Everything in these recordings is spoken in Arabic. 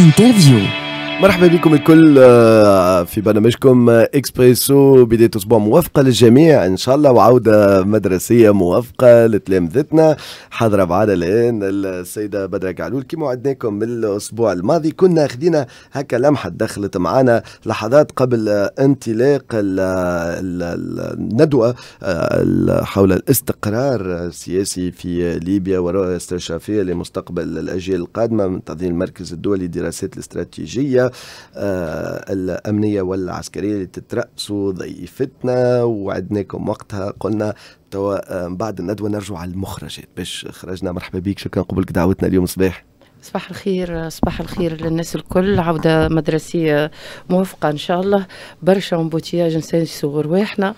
Interview. مرحبا بكم الكل آه، في برنامجكم اكسبريسو بداية اسبوع موافقة للجميع ان شاء الله وعودة مدرسية موافقة لتلامذتنا حاضرة معنا الان السيدة بدرة قعلول كما وعدناكم من الاسبوع الماضي كنا خدينا هكا لمحة دخلت معنا لحظات قبل انطلاق الندوة آه، حول الاستقرار السياسي في ليبيا ورؤيه استشرافيه لمستقبل الاجيال القادمة من تنظيم المركز الدولي للدراسات الاستراتيجية آه، الأمنية والعسكرية اللي تترأسوا ضيفتنا وعدناكم وقتها قلنا توا آه، بعد الندوة نرجع على المخرجات باش خرجنا مرحبا بك شكرا قبلك دعوتنا اليوم صباح صباح الخير صباح الخير للناس الكل عودة مدرسية موفقة إن شاء الله برشا امبوتياج صغر واحنا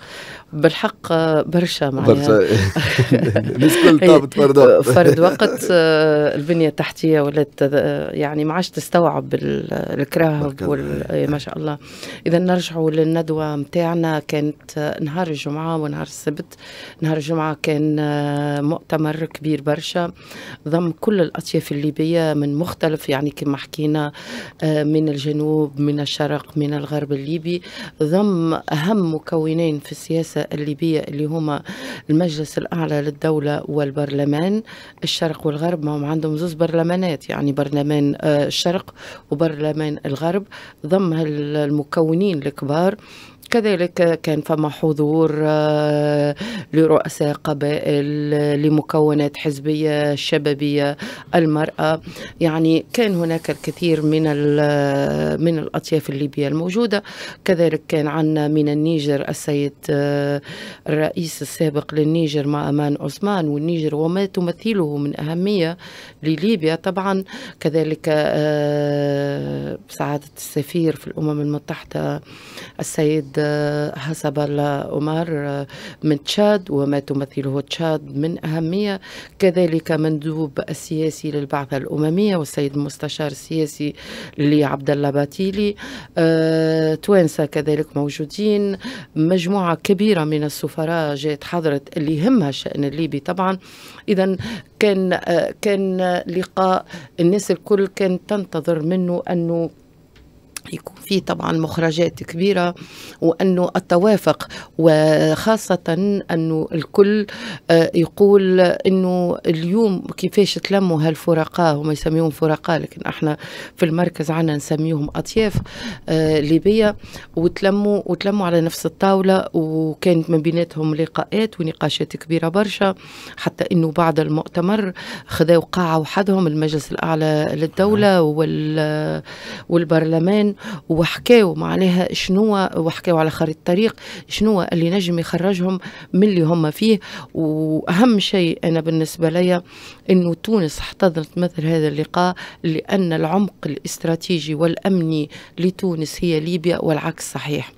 بالحق برشا معناها الناس كل طابت فرد وقت فرد وقت آه، البنية التحتية ولات آه، يعني ما عادش تستوعب الكراهب وال... إيه، ما شاء الله إذا نرجعوا للندوة نتاعنا كانت نهار الجمعة ونهار السبت نهار الجمعة كان آه، مؤتمر كبير برشا ضم كل الأطياف الليبية من مختلف يعني كما حكينا آه، من الجنوب من الشرق من الغرب الليبي ضم أهم مكونين في السياسة الليبية اللي هما المجلس الأعلى للدولة والبرلمان الشرق والغرب ما هم عندهم زوز برلمانات يعني برلمان آه، الشرق وبرلمان الغرب ضم المكونين الكبار كذلك كان فما حضور آه، لرؤساء قبائل لمكونات حزبية شبابية المرأة يعني كان هناك الكثير من من الأطياف الليبية الموجودة كذلك كان عندنا من النيجر السيد آه، الرئيس السابق للنيجر مع أمان عثمان والنيجر وما تمثله من أهمية لليبيا طبعا كذلك آه، سعادة السفير في الأمم المتحدة السيد حسب الأمار من تشاد وما تمثله تشاد من أهمية كذلك مندوب السياسي للبعثة الأممية والسيد المستشار السياسي لعبد الله باتيلي آه، توانسة كذلك موجودين مجموعة كبيرة من السفراء جاءت حضرت اللي يهمها الشأن الليبي طبعا إذا كان آه، كان لقاء الناس الكل كانت تنتظر منه أنه يكون في طبعا مخرجات كبيرة وأنه التوافق وخاصة أنه الكل آه، يقول أنه اليوم كيفاش تلموا هالفرقاء هم يسميهم فرقاء لكن احنا في المركز عنا نسميهم أطياف آه، ليبية وتلموا وتلموا على نفس الطاولة وكانت من بيناتهم لقاءات ونقاشات كبيرة برشا حتى أنه بعد المؤتمر خذوا قاعة وحدهم المجلس الأعلى للدولة نعم. والبرلمان و وحكاو معناها شنو وحكاو على خريطه الطريق شنو اللي نجم يخرجهم من اللي هم فيه واهم شيء انا بالنسبه لي انه تونس احتضنت مثل هذا اللقاء لان العمق الاستراتيجي والامني لتونس هي ليبيا والعكس صحيح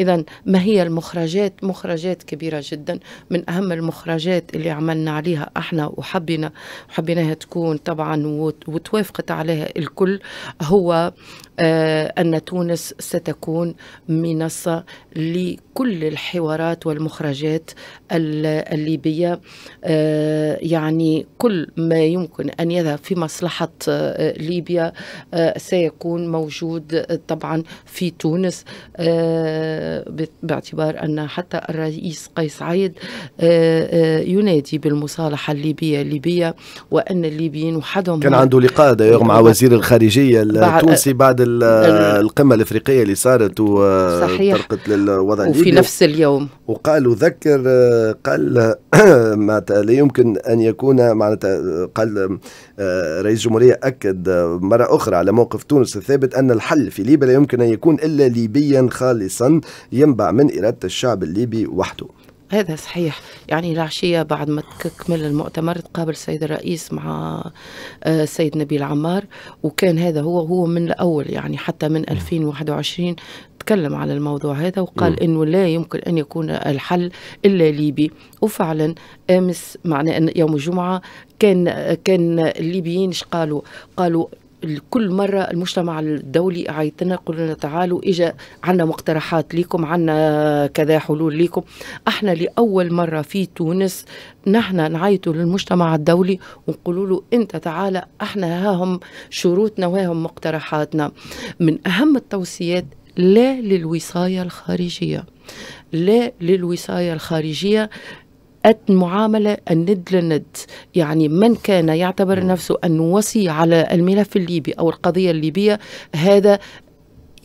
اذا ما هي المخرجات مخرجات كبيره جدا من اهم المخرجات اللي عملنا عليها احنا وحبينا حبيناها تكون طبعا وتوافقت عليها الكل هو آه، أن تونس ستكون منصة لكل الحوارات والمخرجات الليبية آه، يعني كل ما يمكن أن يذهب في مصلحة آه، ليبيا سيكون موجود طبعا في تونس باعتبار أن حتى الرئيس قيس عيد ينادي بالمصالحة الليبية الليبية وأن الليبيين وحدهم كان عنده لقاء مع وزير الخارجية التونسي بعد القمه الافريقيه اللي صارت وطرقت للوضع الليبي وفي نفس اليوم وقال وذكر قال معناتها لا يمكن ان يكون معناتها قال آه، رئيس الجمهوريه اكد مره اخرى على موقف تونس الثابت ان الحل في ليبيا لا يمكن ان يكون الا ليبيا خالصا ينبع من اراده الشعب الليبي وحده هذا صحيح يعني العشية بعد ما تكمل المؤتمر تقابل السيد الرئيس مع آه، السيد نبيل عمار وكان هذا هو هو من الأول يعني حتى من 2021 نعم. تكلم على الموضوع هذا وقال نعم. انه لا يمكن ان يكون الحل الا ليبي وفعلا امس معناه يوم الجمعه كان كان الليبيين قالوا قالوا كل مرة المجتمع الدولي عيط لنا تعالوا إجا عنا مقترحات لكم عنا كذا حلول لكم احنا لأول مرة في تونس نحن نعيطوا للمجتمع الدولي ونقولوا له أنت تعالى احنا هاهم شروطنا وهاهم مقترحاتنا من أهم التوصيات لا للوصاية الخارجية لا للوصاية الخارجية المعاملة الند للند يعني من كان يعتبر نعم. نفسه أنه وصي على الملف الليبي أو القضية الليبية هذا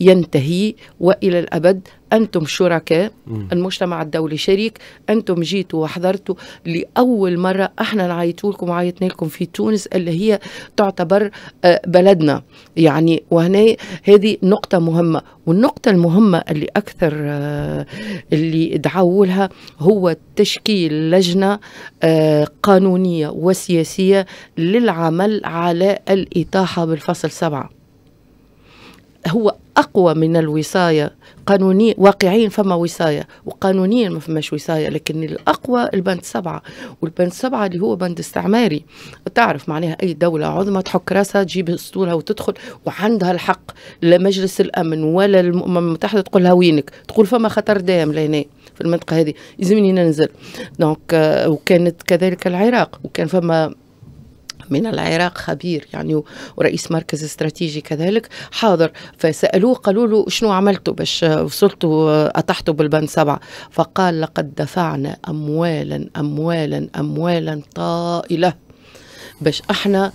ينتهي والى الابد انتم شركاء المجتمع الدولي شريك انتم جيتوا وحضرتوا لاول مره احنا نعيطوا لكم وعيطنا لكم في تونس اللي هي تعتبر آه، بلدنا يعني وهنا هذه نقطه مهمه والنقطه المهمه اللي اكثر آه، اللي دعوا لها هو تشكيل لجنه آه، قانونيه وسياسيه للعمل على الاطاحه بالفصل سبعه هو اقوى من الوصايه قانوني واقعيا فما وصايه وقانونيا ما فماش وصايه لكن الاقوى البند سبعه والبند سبعه اللي هو بند استعماري تعرف معناها اي دوله عظمى تحك راسها تجيب اسطولها وتدخل وعندها الحق لا مجلس الامن ولا الامم المتحده تقول لها وينك تقول فما خطر دائم لهنا في المنطقه هذه يلزمني ننزل دونك آه، وكانت كذلك العراق وكان فما من العراق خبير يعني ورئيس مركز استراتيجي كذلك حاضر فسألوه قالوا له شنو عملتوا باش وصلتوا أطحتوا بالبند سبعة فقال لقد دفعنا أموالا أموالا أموالا طائلة باش احنا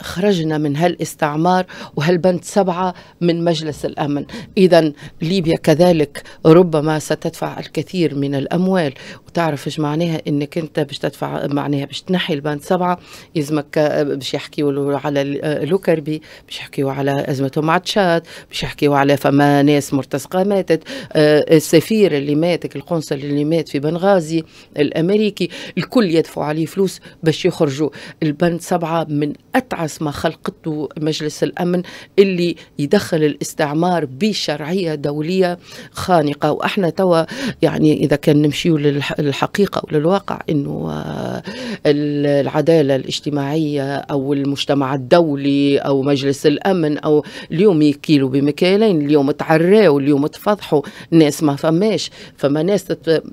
خرجنا من هالاستعمار وهالبند سبعة من مجلس الأمن إذا ليبيا كذلك ربما ستدفع الكثير من الأموال وتعرف ايش معناها انك انت باش تدفع معناها باش تنحي البند سبعة يلزمك آه، باش يحكيوا على آه، لوكربي باش يحكيوا على أزمته مع تشاد باش يحكيوا على فما ناس مرتزقه ماتت آه، السفير اللي مات القنصل اللي مات في بنغازي الامريكي الكل يدفع عليه فلوس باش يخرجوا البند سبعة من من أتعس ما خلقته مجلس الأمن اللي يدخل الاستعمار بشرعية دولية خانقة وإحنا توا يعني إذا كان نمشيو للحقيقة وللواقع أنه آه، العدالة الاجتماعية أو المجتمع الدولي أو مجلس الأمن أو اليوم يكيلوا بمكيالين اليوم تعراوا اليوم تفضحوا ناس ما فماش فما ناس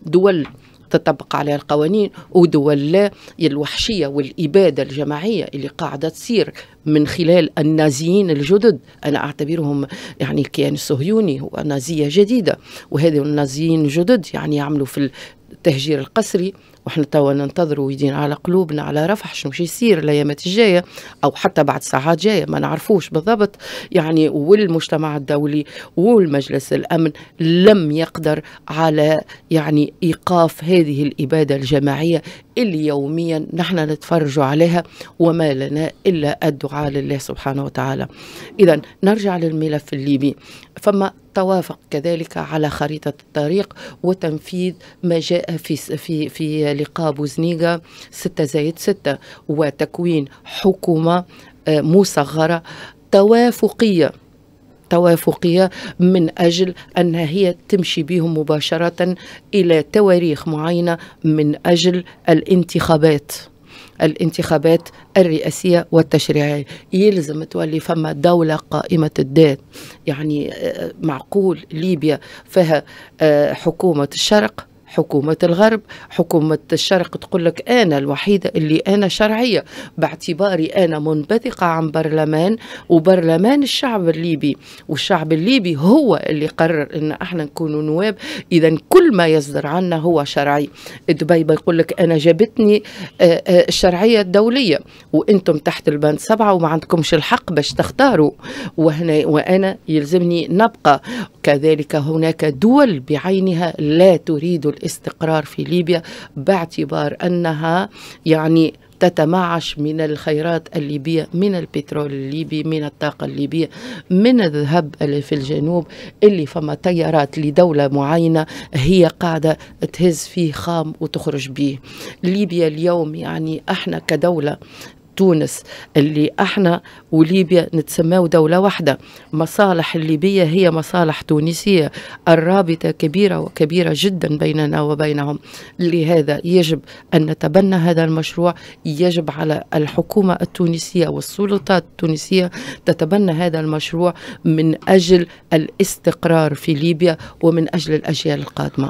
دول تطبق عليها القوانين ودول لا الوحشية والإبادة الجماعية اللي قاعدة تصير من خلال النازيين الجدد أنا أعتبرهم يعني الكيان الصهيوني هو نازية جديدة وهذه النازيين الجدد يعني يعملوا في التهجير القسري وحنا توا ننتظروا ويدين على قلوبنا على رفح شنو باش يصير الأيامات الجاية أو حتى بعد ساعات جاية ما نعرفوش بالضبط يعني والمجتمع الدولي والمجلس الأمن لم يقدر على يعني إيقاف هذه الإبادة الجماعية اللي يوميا نحن نتفرج عليها وما لنا إلا الدعاء لله سبحانه وتعالى إذا نرجع للملف الليبي فما التوافق كذلك على خريطة الطريق وتنفيذ ما جاء في في في لقاء بوزنيغا 6 زائد 6 وتكوين حكومة آه، مصغرة توافقية توافقيه من اجل انها هي تمشي بهم مباشره الى تواريخ معينه من اجل الانتخابات الانتخابات الرئاسية والتشريعية يلزم تولي فما دولة قائمة الدين يعني آه، معقول ليبيا فيها آه، حكومة الشرق حكومة الغرب حكومة الشرق تقول لك أنا الوحيدة اللي أنا شرعية باعتباري أنا منبثقة عن برلمان وبرلمان الشعب الليبي والشعب الليبي هو اللي قرر أن احنا نكونوا نواب إذا كل ما يصدر عنا هو شرعي دبي بيقول لك أنا جابتني آه، آه، الشرعية الدولية وأنتم تحت البند سبعة وما عندكمش الحق باش تختاروا وهنا وأنا يلزمني نبقى كذلك هناك دول بعينها لا تريد الاستقرار في ليبيا باعتبار انها يعني تتمعش من الخيرات الليبية من البترول الليبي من الطاقة الليبية من الذهب اللي في الجنوب اللي فما تيارات لدولة معينة هي قاعدة تهز فيه خام وتخرج به ليبيا اليوم يعني احنا كدولة تونس اللي احنا وليبيا نتسماو دولة واحدة مصالح الليبية هي مصالح تونسية الرابطة كبيرة وكبيرة جدا بيننا وبينهم لهذا يجب أن نتبنى هذا المشروع يجب على الحكومة التونسية والسلطات التونسية تتبنى هذا المشروع من أجل الاستقرار في ليبيا ومن أجل الأجيال القادمة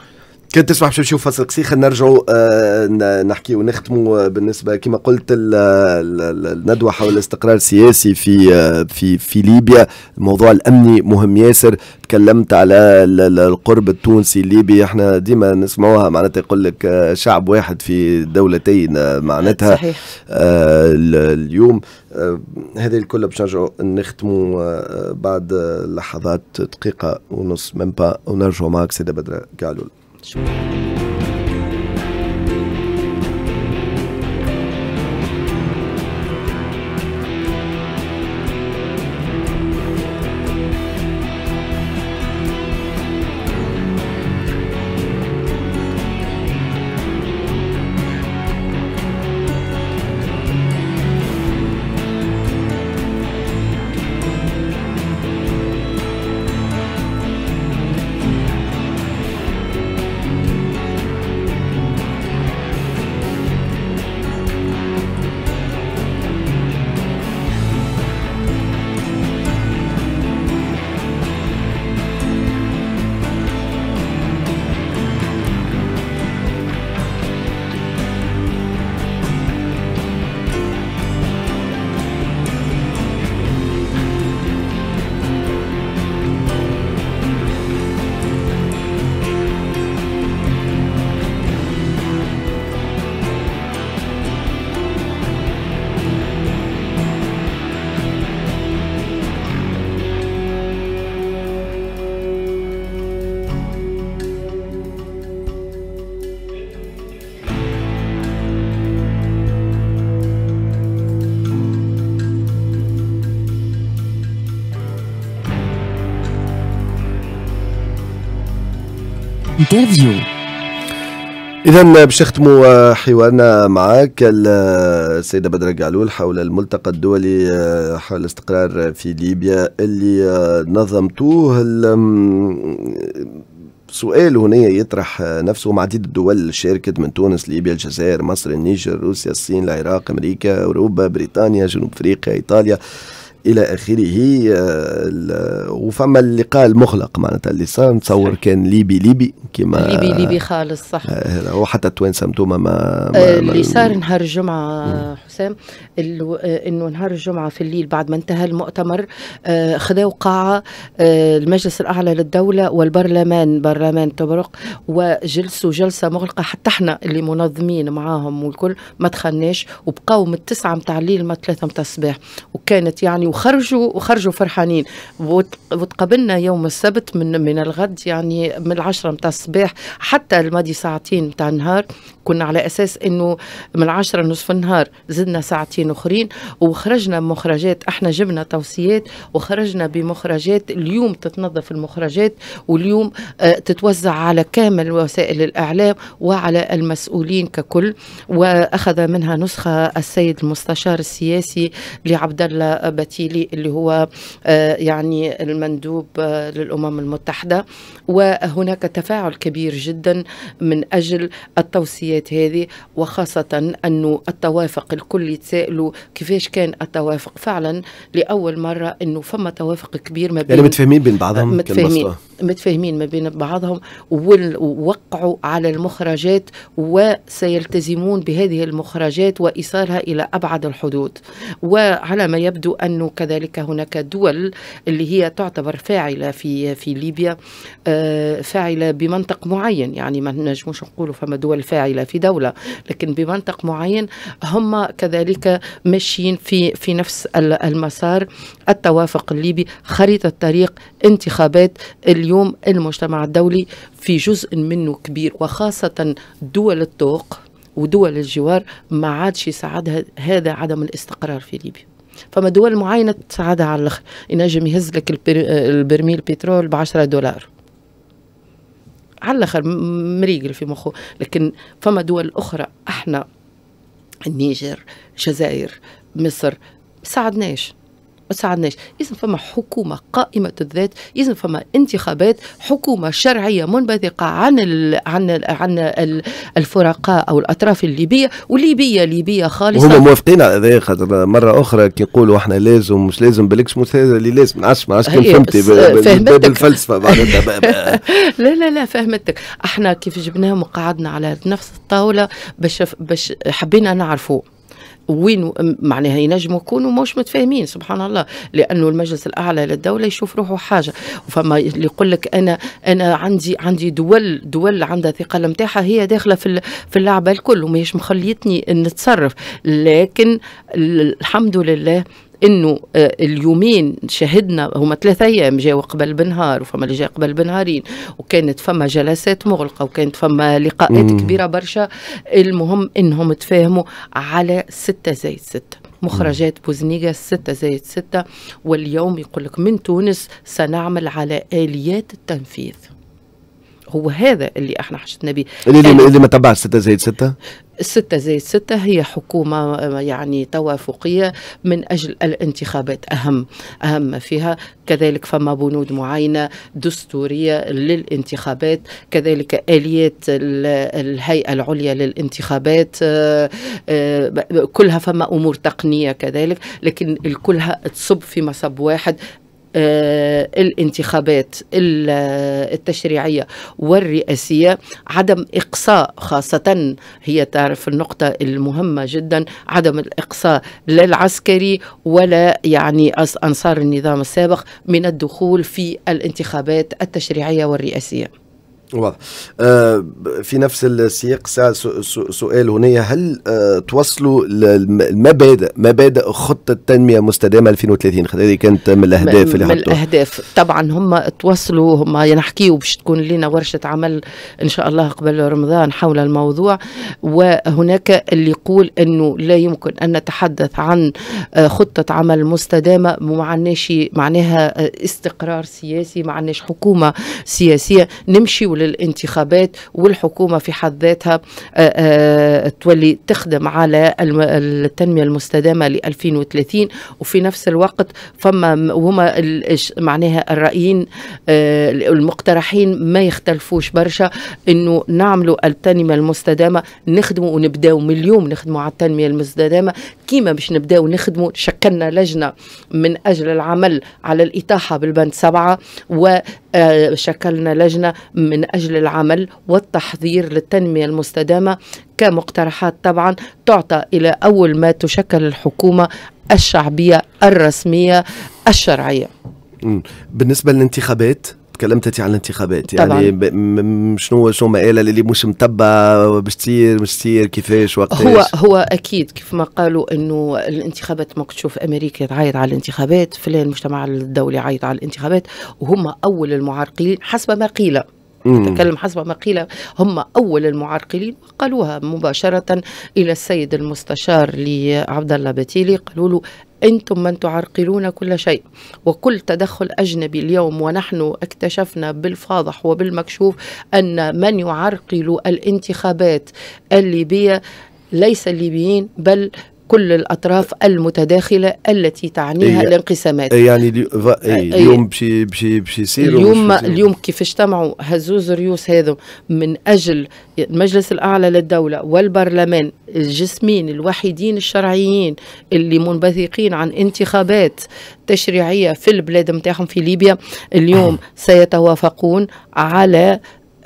كنت تسمح باش نمشيو فصل قصير خلينا نرجعوا آه نحكي ونختموا آه، بالنسبه كما قلت الندوه حول الاستقرار السياسي في آه في في ليبيا الموضوع الامني مهم ياسر تكلمت على القرب التونسي الليبي احنا ديما نسمعوها معناتها يقول لك آه، شعب واحد في دولتين آه، معناتها صحيح. آه اليوم هذا الكل باش نرجعوا نختموا بعد لحظات دقيقه ونص من با ونرجعوا معك سيده بدر قالوا outros. انترفيو إذا باش نختموا آه، حوارنا معك السيدة آه، بدر قالول حول الملتقى الدولي آه، حول الاستقرار في ليبيا اللي نظمتوه سؤال هنا يطرح نفسه مع عديد الدول شاركت من تونس ليبيا الجزائر مصر النيجر روسيا الصين العراق امريكا اوروبا بريطانيا جنوب افريقيا ايطاليا الى اخره آه، وفما اللقاء المغلق معناتها اللي صار نتصور كان ليبي ليبي كيما ليبي ليبي خالص صح آه، وحتى التوانسه متوما ما, آه، ما اللي صار نهار الجمعه حسام انه نهار الجمعه في الليل بعد ما انتهى المؤتمر خذوا قاعه المجلس الاعلى للدوله والبرلمان برلمان تبرق وجلسوا جلسه مغلقه حتى احنا اللي منظمين معاهم والكل ما دخلناش وبقاو من التسعه متاع الليل ما ثلاثه متاع الصباح وكانت يعني وخرجوا وخرجوا فرحانين وتقابلنا يوم السبت من من الغد يعني من العشرة متاع الصباح حتى الماضي ساعتين متاع النهار كنا على اساس انه من العشرة نصف النهار زدنا ساعتين اخرين وخرجنا مخرجات احنا جبنا توصيات وخرجنا بمخرجات اليوم تتنظف المخرجات واليوم آه، تتوزع على كامل وسائل الاعلام وعلى المسؤولين ككل واخذ منها نسخه السيد المستشار السياسي لعبد الله بتي التمثيلي اللي هو آه، يعني المندوب آه، للأمم المتحدة وهناك تفاعل كبير جدا من أجل التوصيات هذه وخاصة أنه التوافق الكل يتسائلوا كيفاش كان التوافق فعلا لأول مرة أنه فما توافق كبير ما يعني بين يعني متفاهمين بين بعضهم متفاهمين متفاهمين ما بين بعضهم ووقعوا على المخرجات وسيلتزمون بهذه المخرجات وإيصالها إلى أبعد الحدود وعلى ما يبدو أنه كذلك هناك دول اللي هي تعتبر فاعلة في في ليبيا آه، فاعلة بمنطق معين يعني ما نجموش نقولوا فما دول فاعلة في دولة لكن بمنطق معين هم كذلك ماشيين في في نفس المسار التوافق الليبي خريطة طريق انتخابات اليوم المجتمع الدولي في جزء منه كبير وخاصة دول الطوق ودول الجوار ما عادش يساعدها هذا عدم الاستقرار في ليبيا فما دول معينة تساعدها على الآخر ينجم يهز لك البرميل بترول ب 10 دولار على الآخر مريقل في مخه لكن فما دول أخرى احنا النيجر الجزائر مصر ساعدناش ما ساعدناش لازم فما حكومه قائمه الذات لازم فما انتخابات حكومه شرعيه منبثقه عن الـ عن الـ عن الـ الفرقاء او الاطراف الليبيه وليبيه ليبيه خالصه هما موافقين على ذا خاطر مره اخرى كي يقولوا احنا لازم مش لازم بالكش مش اللي لازم ما عادش ما أيوة، فهمتي باب الفلسفه لا لا لا فهمتك احنا كيف جبناهم وقعدنا على نفس الطاوله باش باش حبينا نعرفوا وين معناها ينجموا يكونوا مش متفاهمين سبحان الله لانه المجلس الاعلى للدوله يشوف روحه حاجه فما اللي يقول لك انا انا عندي عندي دول دول عندها ثقل نتاعها هي داخله في في اللعبه الكل وماهيش مخليتني نتصرف لكن الحمد لله انه آه، اليومين شهدنا هما ثلاثة ايام جاوا قبل بنهار وفما اللي جا قبل بنهارين وكانت فما جلسات مغلقه وكانت فما لقاءات مم. كبيره برشا المهم انهم تفاهموا على ستة زائد ستة مخرجات بوزنيغا ستة زائد ستة واليوم يقول لك من تونس سنعمل على آليات التنفيذ هو هذا اللي احنا حشدنا به اللي, اللي ما يعني تبعش 6 زائد 6 6 زائد 6 هي حكومة يعني توافقية من أجل الانتخابات أهم أهم فيها كذلك فما بنود معينة دستورية للانتخابات كذلك آليات الهيئة العليا للانتخابات آه، آه، كلها فما أمور تقنية كذلك لكن كلها تصب في مصب واحد آه، الانتخابات التشريعية والرئاسية عدم إقصاء خاصة هي تعرف النقطة المهمة جدا عدم الإقصاء لا العسكري ولا يعني أنصار النظام السابق من الدخول في الانتخابات التشريعية والرئاسية واضح آه، في نفس السياق سؤال هنا هل آه، توصلوا المبادئ مبادئ خطه تنميه مستدامه 2030 هذه كانت من الاهداف اللي من الاهداف طبعا هم توصلوا هم نحكيو باش تكون لنا ورشه عمل ان شاء الله قبل رمضان حول الموضوع وهناك اللي يقول انه لا يمكن ان نتحدث عن آه، خطه عمل مستدامه ما معناها استقرار سياسي ما حكومه سياسيه نمشي للانتخابات والحكومه في حد ذاتها آه، آه، تولي تخدم على التنميه المستدامه ل 2030 وفي نفس الوقت فما هما معناها الرايين آه، المقترحين ما يختلفوش برشا انه نعملوا التنميه المستدامه نخدموا ونبداو من اليوم نخدموا على التنميه المستدامه كيما باش نبداو نخدموا شكلنا لجنه من اجل العمل على الاطاحه بالبند سبعه وشكلنا آه، لجنه من اجل العمل والتحضير للتنميه المستدامه كمقترحات طبعا تعطى الى اول ما تشكل الحكومه الشعبيه الرسميه الشرعيه. بالنسبه للانتخابات تكلمت انت على الانتخابات يعني شنو شنو شنو مآلة اللي مش متبع باش تصير مش تصير كيفاش وقتاش هو هو اكيد كيف ما قالوا انه الانتخابات ممكن تشوف امريكا تعيط على الانتخابات فلان المجتمع الدولي عيط على الانتخابات وهم اول المعرقلين حسب ما قيل تكلم حسب ما قيل هم أول المعرقلين وقالوها مباشرة إلى السيد المستشار لعبد الله بتيلي قالوا له أنتم من تعرقلون كل شيء وكل تدخل أجنبي اليوم ونحن اكتشفنا بالفاضح وبالمكشوف أن من يعرقل الانتخابات الليبية ليس الليبيين بل كل الاطراف المتداخله التي تعنيها إيه الانقسامات إيه، يعني إيه، إيه، اليوم بشي بشي بشي اليوم اليوم كيف اجتمعوا هزوز ريوس هذو من اجل المجلس الاعلى للدوله والبرلمان الجسمين الوحيدين الشرعيين اللي منبثقين عن انتخابات تشريعيه في البلاد نتاعهم في ليبيا اليوم سيتوافقون على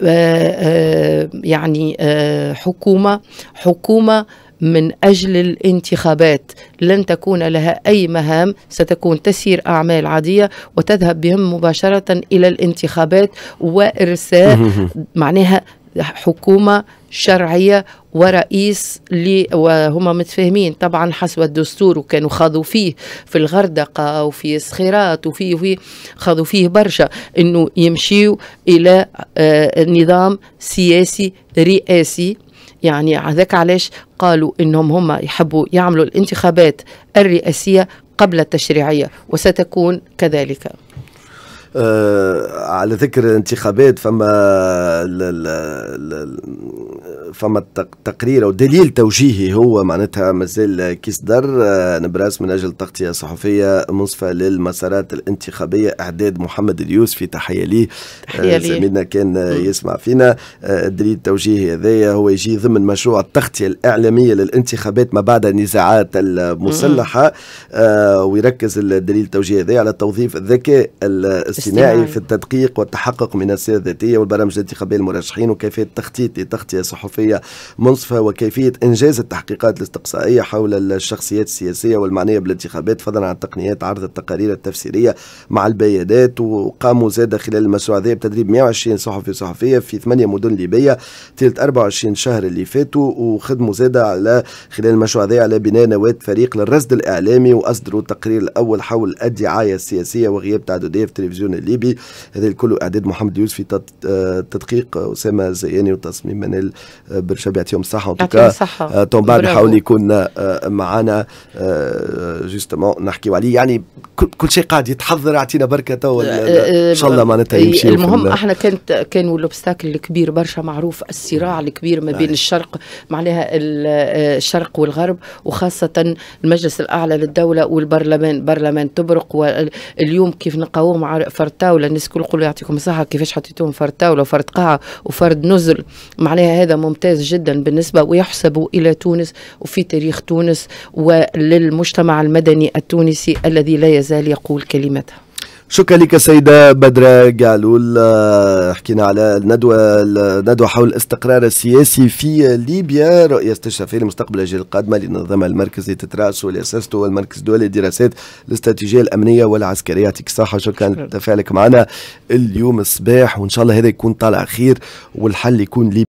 آآ آه، آآ آه، يعني آآ آه، حكومه حكومه من أجل الانتخابات لن تكون لها أي مهام ستكون تسير أعمال عادية وتذهب بهم مباشرة إلى الانتخابات وإرساء معناها حكومة شرعية ورئيس لي وهما متفاهمين طبعا حسب الدستور وكانوا خاضوا فيه في الغردقة وفي صخيرات وفي في خاضوا فيه برشا انه يمشيوا الى آه، نظام سياسي رئاسي يعني هذاك علاش قالوا انهم هم يحبوا يعملوا الانتخابات الرئاسيه قبل التشريعيه وستكون كذلك آه، على ذكر انتخابات فما فما تقرير او دليل توجيهي هو معناتها مازال كيصدر آه، نبراس من اجل تغطيه صحفيه منصفه للمسارات الانتخابيه اعداد محمد اليوسفي تحيه آه، ليه زميلنا كان يسمع فينا آه، الدليل التوجيهي هذايا هو يجي ضمن مشروع التغطيه الاعلاميه للانتخابات ما بعد النزاعات المسلحه ويركز الدليل التوجيهي هذايا على توظيف الذكاء الاصطناعي في التدقيق والتحقق من السيره الذاتيه والبرامج الانتخابيه للمرشحين وكيفيه التخطيط لتغطيه صحفيه الصحفية منصفة وكيفية إنجاز التحقيقات الاستقصائية حول الشخصيات السياسية والمعنية بالانتخابات فضلا عن تقنيات عرض التقارير التفسيرية مع البيانات وقاموا زاد خلال المشروع هذا بتدريب 120 صحفي صحفية في ثمانية مدن ليبية طيلة 24 شهر اللي فاتوا وخدموا زاد على خلال المشروع هذا على بناء نواة فريق للرصد الإعلامي وأصدروا التقرير الأول حول الدعاية السياسية وغياب تعددية في التلفزيون الليبي هذا الكل إعداد محمد في آه، تدقيق أسامة الزياني وتصميم منال برشا بيعطيهم الصحه ان توكا تون بعد يحاول يكون آه، معنا جوستومون آه، نحكيو عليه يعني كل شيء قاعد يتحضر اعطينا بركه تو آه، ان شاء الله معناتها يمشي المهم احنا كانت كانوا الاوبستاكل الكبير برشا معروف الصراع الكبير ما بين نعم. الشرق معناها الشرق والغرب وخاصه المجلس الاعلى للدوله والبرلمان برلمان تبرق واليوم كيف نلقاوه على فرد طاوله الناس الكل يقولوا يعطيكم الصحه كيفاش حطيتوهم فرد طاوله وفرد قاعه وفرد نزل معناها هذا ممتاز ممتاز جدا بالنسبة ويحسب إلى تونس وفي تاريخ تونس وللمجتمع المدني التونسي الذي لا يزال يقول كلمته شكرا لك سيدة بدرة قالول آه، حكينا على الندوة الندوة حول الاستقرار السياسي في ليبيا رؤية استشرافية لمستقبل الأجيال القادمة لنظام المركزي تترأسه والأساسته والمركز الدولي للدراسات الاستراتيجية الأمنية والعسكرية يعطيك الصحة شكرا لتفاعلك معنا اليوم الصباح وإن شاء الله هذا يكون طالع خير والحل يكون ليبيا